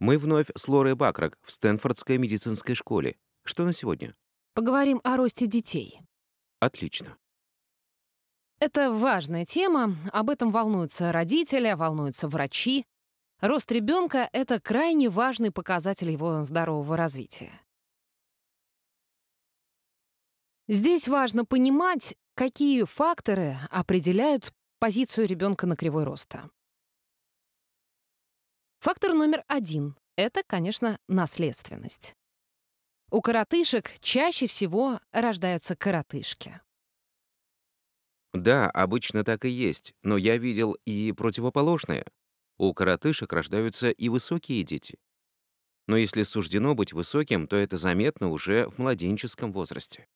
Мы вновь с Лорой Бакрак в Стэнфордской медицинской школе. Что на сегодня? Поговорим о росте детей. Отлично. Это важная тема, об этом волнуются родители, волнуются врачи. Рост ребенка — это крайне важный показатель его здорового развития. Здесь важно понимать, какие факторы определяют позицию ребенка на кривой роста. Фактор номер один — это, конечно, наследственность. У коротышек чаще всего рождаются коротышки. Да, обычно так и есть, но я видел и противоположное. У коротышек рождаются и высокие дети. Но если суждено быть высоким, то это заметно уже в младенческом возрасте.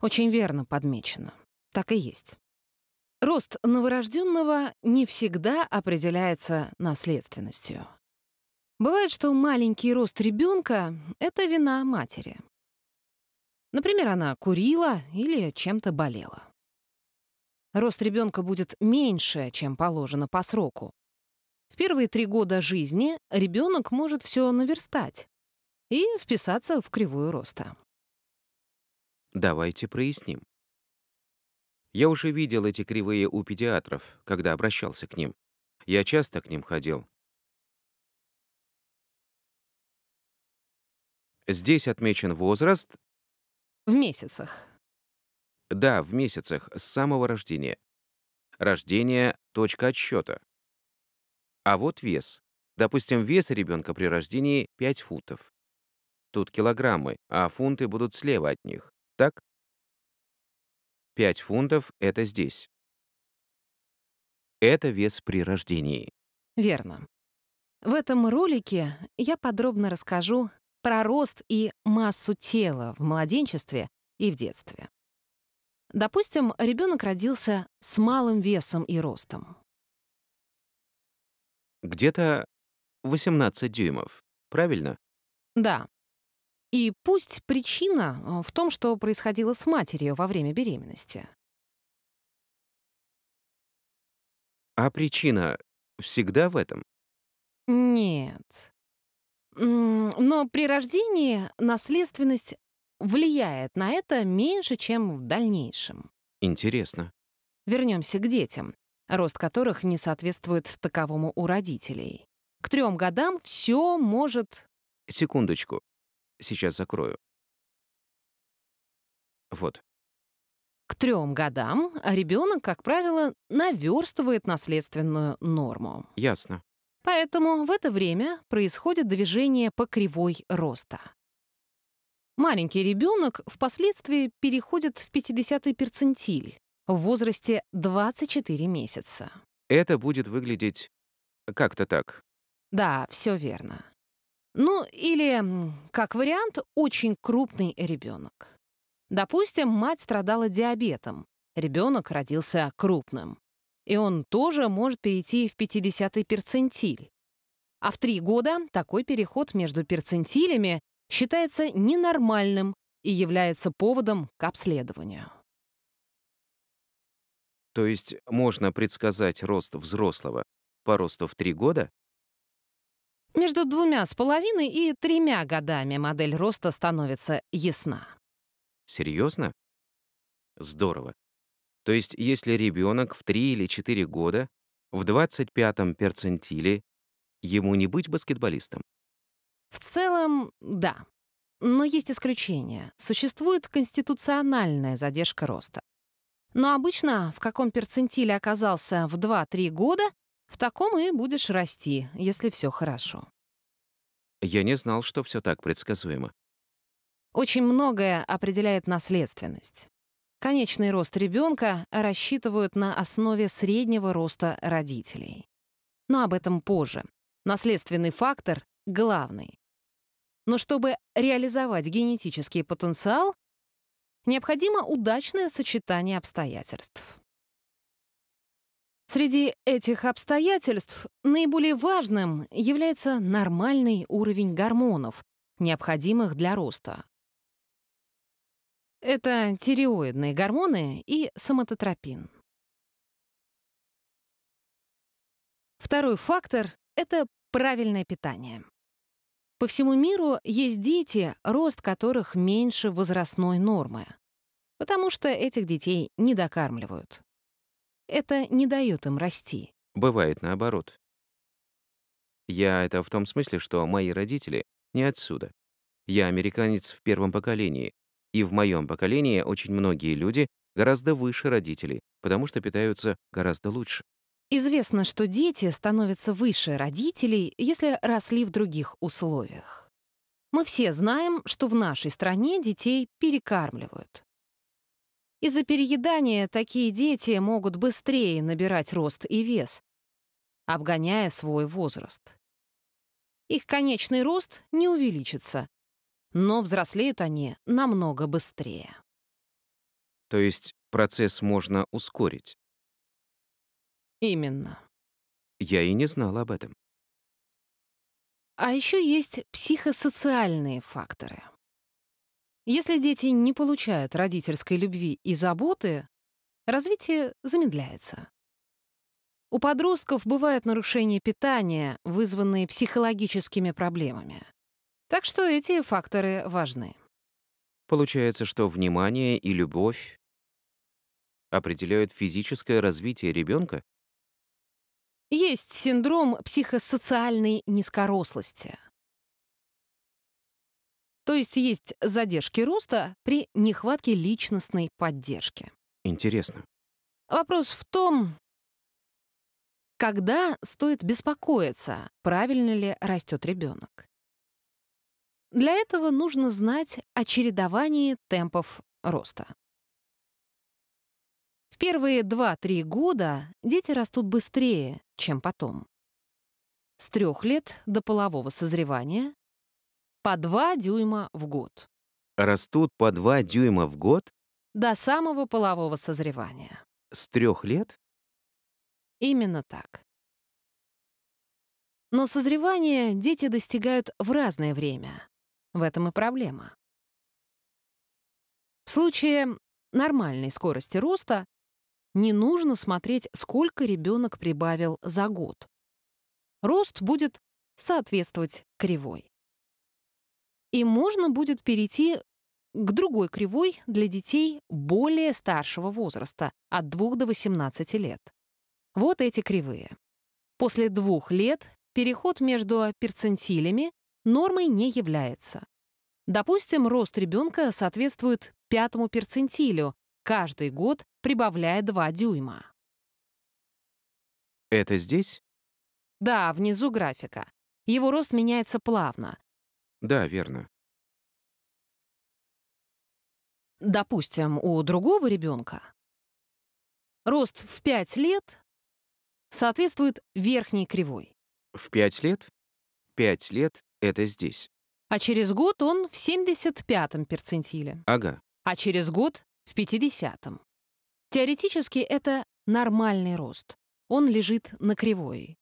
Очень верно подмечено. Так и есть. Рост новорожденного не всегда определяется наследственностью. Бывает, что маленький рост ребенка — это вина матери. Например, она курила или чем-то болела. Рост ребенка будет меньше, чем положено по сроку. В первые три года жизни ребенок может все наверстать и вписаться в кривую роста. Давайте проясним. Я уже видел эти кривые у педиатров, когда обращался к ним. Я часто к ним ходил. Здесь отмечен возраст... В месяцах. Да, в месяцах, с самого рождения. Рождение — точка отсчета. А вот вес. Допустим, вес ребенка при рождении 5 футов. Тут килограммы, а фунты будут слева от них. Так? 5 фунтов — это здесь. Это вес при рождении. Верно. В этом ролике я подробно расскажу про рост и массу тела в младенчестве и в детстве. Допустим, ребенок родился с малым весом и ростом. Где-то 18 дюймов, правильно? Да. И пусть причина э, в том, что происходило с матерью во время беременности. А причина всегда в этом? Нет. Но при рождении наследственность влияет на это меньше, чем в дальнейшем. Интересно. Вернемся к детям, рост которых не соответствует таковому у родителей. К трем годам все может... Секундочку. Сейчас закрою. Вот. К трем годам ребенок, как правило, наверстывает наследственную норму. Ясно. Поэтому в это время происходит движение по кривой роста. Маленький ребенок впоследствии переходит в 50-й перцентиль в возрасте 24 месяца. Это будет выглядеть как-то так. Да, все верно. Ну, или, как вариант, очень крупный ребенок. Допустим, мать страдала диабетом, ребенок родился крупным. И он тоже может перейти в 50-й перцентиль. А в три года такой переход между перцентилями считается ненормальным и является поводом к обследованию. То есть можно предсказать рост взрослого по росту в три года между двумя с половиной и тремя годами модель роста становится ясна. Серьезно? Здорово. То есть, если ребенок в 3 или 4 года, в 25-м перцентиле, ему не быть баскетболистом? В целом, да. Но есть исключения. Существует конституциональная задержка роста. Но обычно в каком перцентиле оказался в 2-3 года, в таком и будешь расти, если все хорошо. Я не знал, что все так предсказуемо. Очень многое определяет наследственность. Конечный рост ребенка рассчитывают на основе среднего роста родителей. Но об этом позже. Наследственный фактор — главный. Но чтобы реализовать генетический потенциал, необходимо удачное сочетание обстоятельств. Среди этих обстоятельств наиболее важным является нормальный уровень гормонов, необходимых для роста. Это тиреоидные гормоны и соматотропин. Второй фактор — это правильное питание. По всему миру есть дети, рост которых меньше возрастной нормы, потому что этих детей не докармливают. Это не дает им расти. Бывает наоборот. Я — это в том смысле, что мои родители не отсюда. Я американец в первом поколении, и в моем поколении очень многие люди гораздо выше родителей, потому что питаются гораздо лучше. Известно, что дети становятся выше родителей, если росли в других условиях. Мы все знаем, что в нашей стране детей перекармливают. Из-за переедания такие дети могут быстрее набирать рост и вес, обгоняя свой возраст. Их конечный рост не увеличится, но взрослеют они намного быстрее. То есть процесс можно ускорить? Именно. Я и не знала об этом. А еще есть психосоциальные факторы. Если дети не получают родительской любви и заботы, развитие замедляется. У подростков бывают нарушения питания, вызванные психологическими проблемами. Так что эти факторы важны. Получается, что внимание и любовь определяют физическое развитие ребенка? Есть синдром психосоциальной низкорослости — то есть есть задержки роста при нехватке личностной поддержки. Интересно. Вопрос в том, когда стоит беспокоиться, правильно ли растет ребенок. Для этого нужно знать о чередовании темпов роста. В первые 2-3 года дети растут быстрее, чем потом. С трех лет до полового созревания по 2 дюйма в год. Растут по 2 дюйма в год? До самого полового созревания. С трех лет? Именно так. Но созревание дети достигают в разное время. В этом и проблема. В случае нормальной скорости роста не нужно смотреть, сколько ребенок прибавил за год. Рост будет соответствовать кривой и можно будет перейти к другой кривой для детей более старшего возраста, от 2 до 18 лет. Вот эти кривые. После двух лет переход между перцентилями нормой не является. Допустим, рост ребенка соответствует пятому перцентилю, каждый год прибавляя 2 дюйма. Это здесь? Да, внизу графика. Его рост меняется плавно. Да, верно. Допустим, у другого ребенка рост в 5 лет соответствует верхней кривой. В 5 лет? 5 лет — это здесь. А через год он в 75-м перцентиле. Ага. А через год — в 50-м. Теоретически это нормальный рост. Он лежит на кривой.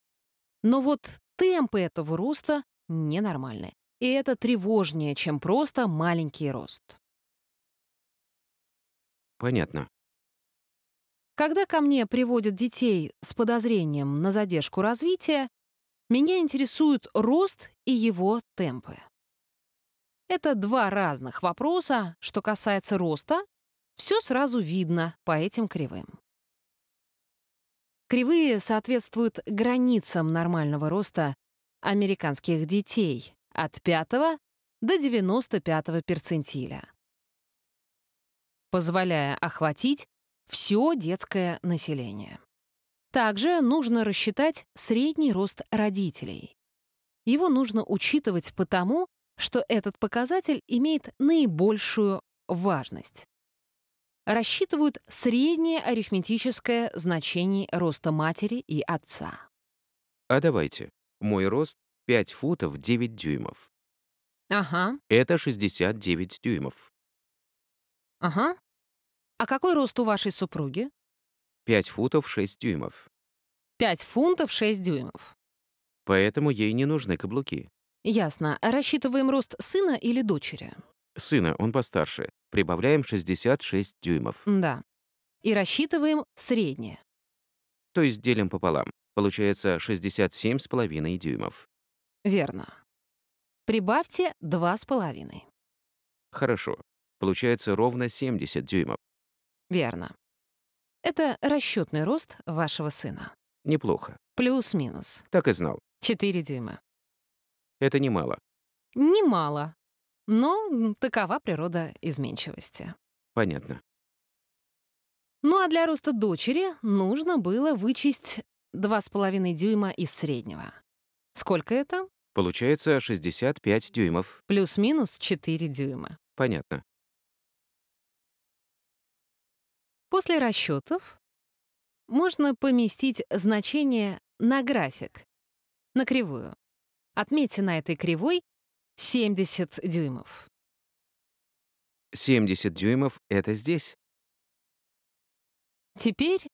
Но вот темпы этого роста ненормальны. И это тревожнее, чем просто маленький рост. Понятно. Когда ко мне приводят детей с подозрением на задержку развития, меня интересует рост и его темпы. Это два разных вопроса. Что касается роста, все сразу видно по этим кривым. Кривые соответствуют границам нормального роста американских детей, от 5 до 95 перцентиля, позволяя охватить все детское население. Также нужно рассчитать средний рост родителей. Его нужно учитывать потому, что этот показатель имеет наибольшую важность. Рассчитывают среднее арифметическое значение роста матери и отца. А давайте. Мой рост 5 футов 9 дюймов. Ага. Это 69 дюймов. Ага. А какой рост у вашей супруги? 5 футов 6 дюймов. 5 фунтов 6 дюймов. Поэтому ей не нужны каблуки. Ясно. Рассчитываем рост сына или дочери? Сына, он постарше. Прибавляем 66 дюймов. Да. И рассчитываем среднее. То есть делим пополам. Получается 67,5 дюймов. Верно. Прибавьте 2,5. Хорошо. Получается ровно 70 дюймов. Верно. Это расчетный рост вашего сына. Неплохо. Плюс-минус. Так и знал. 4 дюйма. Это немало. Немало. Но такова природа изменчивости. Понятно. Ну а для роста дочери нужно было вычесть 2,5 дюйма из среднего. Сколько это? Получается 65 дюймов. Плюс-минус 4 дюйма. Понятно. После расчетов можно поместить значение на график, на кривую. Отметьте на этой кривой 70 дюймов. 70 дюймов — это здесь. Теперь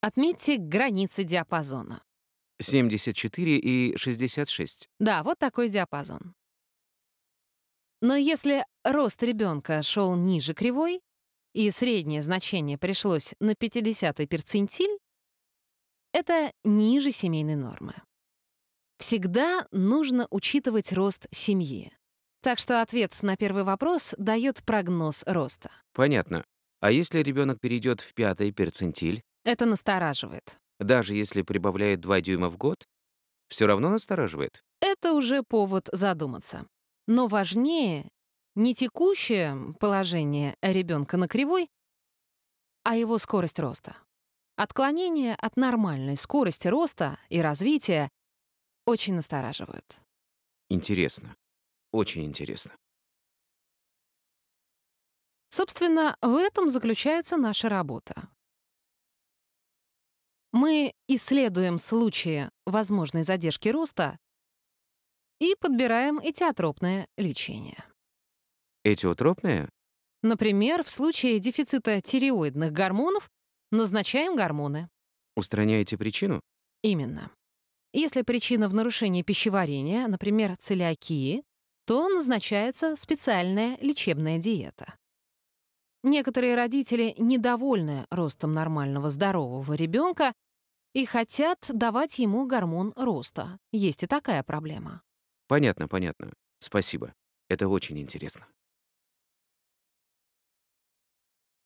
отметьте границы диапазона. 74 и 66. Да, вот такой диапазон. Но если рост ребенка шел ниже кривой, и среднее значение пришлось на 50-й перцентиль, это ниже семейной нормы. Всегда нужно учитывать рост семьи. Так что ответ на первый вопрос дает прогноз роста. Понятно. А если ребенок перейдет в пятый перцентиль? Это настораживает даже если прибавляет 2 дюйма в год, все равно настораживает. Это уже повод задуматься. Но важнее не текущее положение ребенка на кривой, а его скорость роста. Отклонения от нормальной скорости роста и развития очень настораживают. Интересно. Очень интересно. Собственно, в этом заключается наша работа мы исследуем случаи возможной задержки роста и подбираем этиотропное лечение. Этиотропное? Например, в случае дефицита тиреоидных гормонов назначаем гормоны. Устраняете причину? Именно. Если причина в нарушении пищеварения, например, целиакии, то назначается специальная лечебная диета. Некоторые родители недовольны ростом нормального здорового ребенка и хотят давать ему гормон роста. Есть и такая проблема. Понятно, понятно. Спасибо. Это очень интересно.